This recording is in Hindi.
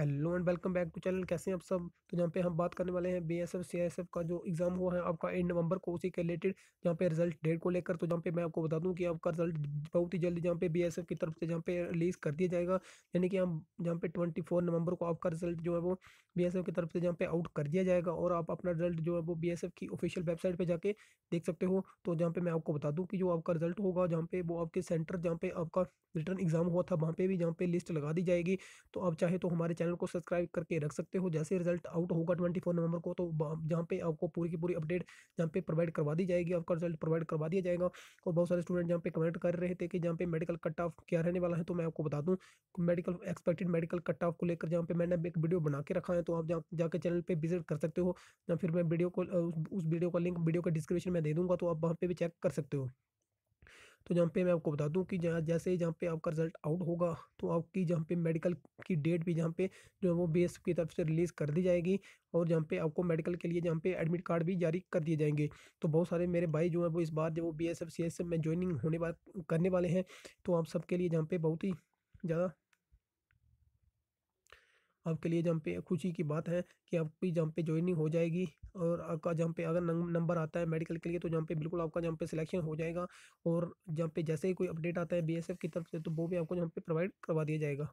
hello and welcome back to channel कैसे हैं आप सब तो जहाँ पे हम बात करने वाले हैं बीएसएफ सीआईएसएफ का जो एग्ज़ाम हुआ है आपका एंड नवंबर को उसी के रिलेटेड जहाँ पे रिजल्ट डेट को लेकर तो जहाँ पे मैं आपको बता दूं कि आपका रिजल्ट बहुत ही जल्दी जहाँ पे बीएसएफ की तरफ से जहाँ पे रिलीज़ कर दिया जाएगा यानी कि हम जहाँ पे ट्वेंटी नवंबर को आपका रिजल्ट जो है वो बी की तरफ से जहाँ पे आउट कर दिया जाएगा और आप अपना रिजल्ट जो है वो बी की ऑफिशियल वेबसाइट पर जाके देख सकते हो तो जहाँ पे मैं आपको बता दूँ कि जो आपका रिजल्ट होगा जहाँ पे वो आपके सेंटर जहाँ पे आपका रिटर्न एग्ज़ाम हुआ था वहाँ पे भी जहाँ पे लिस्ट लगा दी जाएगी तो आप चाहे तो हमारे चैनल चैनल को सब्सक्राइब करके रख सकते हो जैसे रिजल्ट आउट होगा ट्वेंटी फोर नवंबर को तो जहाँ पे आपको पूरी की पूरी अपडेट जहाँ पे प्रोवाइड करवा दी जाएगी आपका रिजल्ट प्रोवाइड करवा दिया जाएगा और बहुत सारे स्टूडेंट जहाँ पे कमेंट कर रहे थे कि जहाँ पे मेडिकल कट ऑफ क्या रहने वाला है तो मैं आपको बता दूँ medical expected medical cut off को लेकर जहाँ पे मैंने एक वीडियो बना के रखा है तो आप जहाँ जाकर चैनल पर विजिट कर सकते हो या फिर मैं वीडियो को उस वीडियो का लिंक वीडियो का डिस्क्रिप्शन में दे दूँगा तो आप वहाँ पर भी चेक कर सकते हो तो जहाँ पे मैं आपको बता दूँ कि जहाँ जैसे जहाँ पे आपका रिजल्ट आउट होगा तो आपकी जहाँ पे मेडिकल की डेट भी जहाँ पे जो है वो बेस की तरफ से रिलीज़ कर दी जाएगी और जहाँ पे आपको मेडिकल के लिए जहाँ पे एडमिट कार्ड भी जारी कर दिए जाएंगे तो बहुत सारे मेरे भाई जो है वो इस बार जब वो बी एस में ज्वाइनिंग होने वाले करने वाले हैं तो आप सबके लिए जहाँ पे बहुत ही ज़्यादा आपके लिए जहाँ पे खुशी की बात है कि आपकी जहाँ पे ज्वाइनिंग हो जाएगी और आपका जहाँ पे अगर नंबर आता है मेडिकल के लिए तो जहाँ पे बिल्कुल आपका जहाँ पे सिलेक्शन हो जाएगा और जहाँ पे जैसे ही कोई अपडेट आता है बीएसएफ की तरफ से तो वो भी आपको जहाँ पे प्रोवाइड करवा दिया जाएगा